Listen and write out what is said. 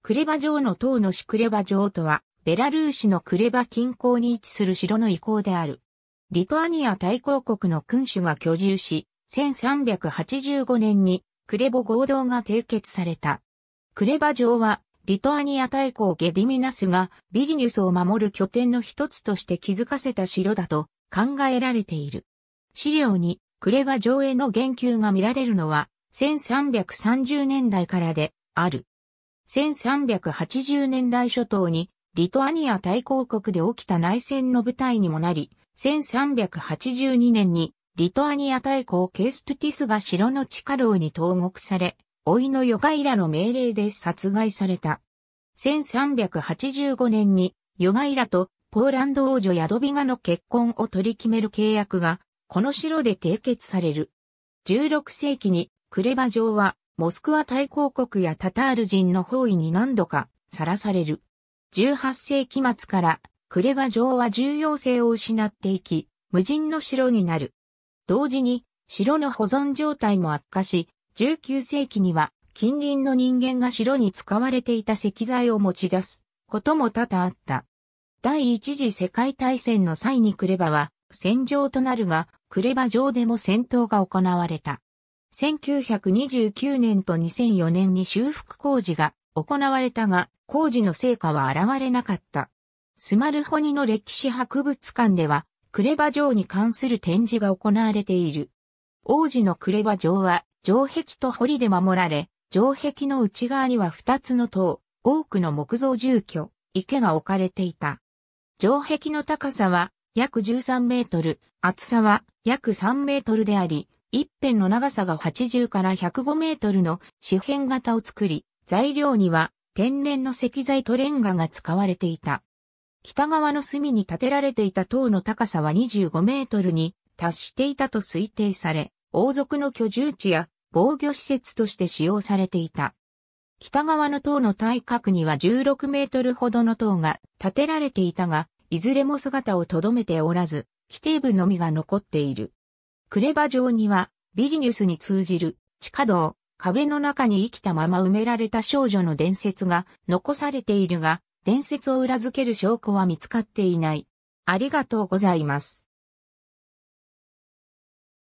クレバ城の塔の市クレバ城とは、ベラルーシのクレバ近郊に位置する城の遺構である。リトアニア大公国の君主が居住し、1385年にクレボ合同が締結された。クレバ城は、リトアニア大公ゲディミナスがビリニュスを守る拠点の一つとして築かせた城だと考えられている。資料にクレバ城への言及が見られるのは1330年代からである。1380年代初頭にリトアニア大公国で起きた内戦の舞台にもなり、1382年にリトアニア大公ケーストティスが城の地下牢に投獄され、老いのヨガイラの命令で殺害された。1385年にヨガイラとポーランド王女ヤドビガの結婚を取り決める契約がこの城で締結される。16世紀にクレバ城はモスクワ大公国やタタール人の包囲に何度かさらされる。18世紀末からクレバ城は重要性を失っていき、無人の城になる。同時に城の保存状態も悪化し、19世紀には近隣の人間が城に使われていた石材を持ち出すことも多々あった。第一次世界大戦の際にクレバは戦場となるが、クレバ城でも戦闘が行われた。1929年と2004年に修復工事が行われたが、工事の成果は現れなかった。スマルホニの歴史博物館では、クレバ城に関する展示が行われている。王子のクレバ城は、城壁と堀で守られ、城壁の内側には2つの塔、多くの木造住居、池が置かれていた。城壁の高さは約13メートル、厚さは約3メートルであり、一辺の長さが80から105メートルの四辺型を作り、材料には天然の石材とレンガが使われていた。北側の隅に建てられていた塔の高さは25メートルに達していたと推定され、王族の居住地や防御施設として使用されていた。北側の塔の対角には16メートルほどの塔が建てられていたが、いずれも姿をとどめておらず、規定部のみが残っている。クレバ城には、ビリニュスに通じる地下道、壁の中に生きたまま埋められた少女の伝説が残されているが、伝説を裏付ける証拠は見つかっていない。ありがとうございます。